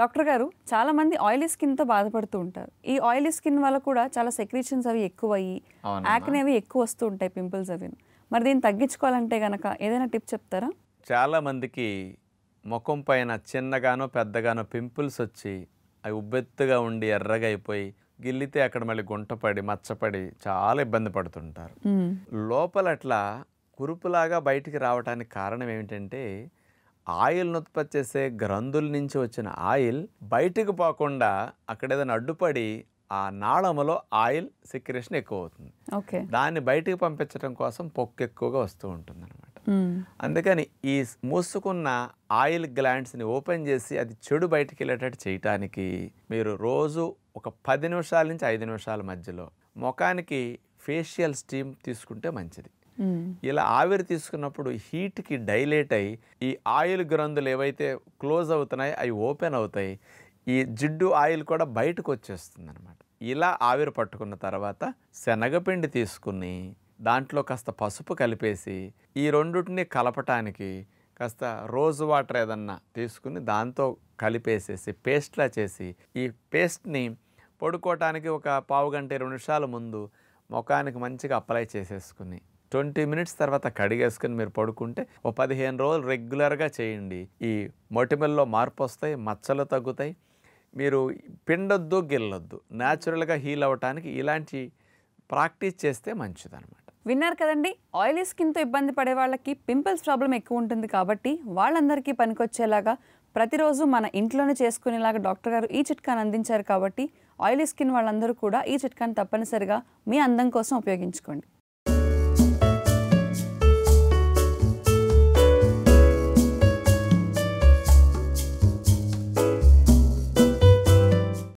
doctor గారు చాలామంది oily స్కిన్తో బాధపడుతూ ఉంటారు ఈ ఆయిలీ స్కిన్ వల్ల కూడా చాలా సెక్రీషన్స్ అవి ఎక్కువ అయ్యి యాక్ని అవి ఎక్కువ వస్తూ ఉంటాయి పింపుల్స్ అవి మరి దీన్ని తగ్గించుకోవాలంటే కనుక ఏదైనా టిప్ చెప్తారా చాలా మందికి ముఖం పైన చిన్నగానో పెద్దగానో పింపుల్స్ వచ్చి అవి ఉబ్బెత్తుగా ఉండి ఎర్రగా అయిపోయి గిల్లితే అక్కడ మళ్ళీ గుంటపడి మచ్చపడి చాలా ఇబ్బంది పడుతుంటారు లోపల అట్లా కురుపులాగా బయటికి రావడానికి కారణం ఏమిటంటే ఆయిల్ను ఉత్పత్తి చేసే గ్రంథుల నుంచి వచ్చిన ఆయిల్ బయటకు పోకుండా అక్కడ ఏదైనా అడ్డుపడి ఆ నాళములో ఆయిల్ సిక్రేషన్ ఎక్కువ అవుతుంది ఓకే దాన్ని బయటకు పంపించడం కోసం పొక్కు ఎక్కువగా వస్తూ ఉంటుంది అనమాట అందుకని ఈ మూసుకున్న ఆయిల్ గ్లాండ్స్ని ఓపెన్ చేసి అది చెడు బయటికి వెళ్ళేటట్టు చేయటానికి మీరు రోజు ఒక పది నిమిషాల నుంచి ఐదు నిమిషాల మధ్యలో ముఖానికి ఫేషియల్ స్టీమ్ తీసుకుంటే మంచిది ఇలా ఆవిరి తీసుకున్నప్పుడు హీట్కి డైలేట్ అయ్యి ఈ ఆయిల్ గ్రంథులు ఏవైతే క్లోజ్ అవుతున్నాయి అవి ఓపెన్ అవుతాయి ఈ జిడ్డు ఆయిల్ కూడా బయటకు వచ్చేస్తుంది అనమాట ఇలా ఆవిరి పట్టుకున్న తర్వాత శనగపిండి తీసుకుని దాంట్లో కాస్త పసుపు కలిపేసి ఈ రెండుటిని కలపటానికి కాస్త రోజు వాటర్ ఏదన్నా తీసుకుని దాంతో కలిపేసేసి పేస్ట్లా చేసి ఈ పేస్ట్ని పడుకోవటానికి ఒక పావు గంట ఇరవై నిమిషాల ముందు ముఖానికి మంచిగా అప్లై చేసేసుకుని ట్వంటీ మినిట్స్ తర్వాత కడిగేసుకుని మీరు పడుకుంటే ఓ పదిహేను రోజులు రెగ్యులర్గా చేయండి ఈ మొటిమల్లో మార్పు వస్తాయి మచ్చలు తగ్గుతాయి మీరు పిండొద్దు గిల్లొద్దు న్యాచురల్గా హీల్ అవ్వటానికి ఇలాంటి ప్రాక్టీస్ చేస్తే మంచిదనమాట విన్నారు కదండి ఆయిలీ స్కిన్తో ఇబ్బంది పడే వాళ్ళకి పింపుల్స్ ప్రాబ్లం ఎక్కువ ఉంటుంది కాబట్టి వాళ్ళందరికీ పనికొచ్చేలాగా ప్రతిరోజు మన ఇంట్లోనే చేసుకునేలాగా డాక్టర్ గారు ఈ చిట్కాను అందించారు కాబట్టి ఆయిలీ స్కిన్ వాళ్ళందరూ కూడా ఈ చిట్కాను తప్పనిసరిగా మీ అందం కోసం ఉపయోగించుకోండి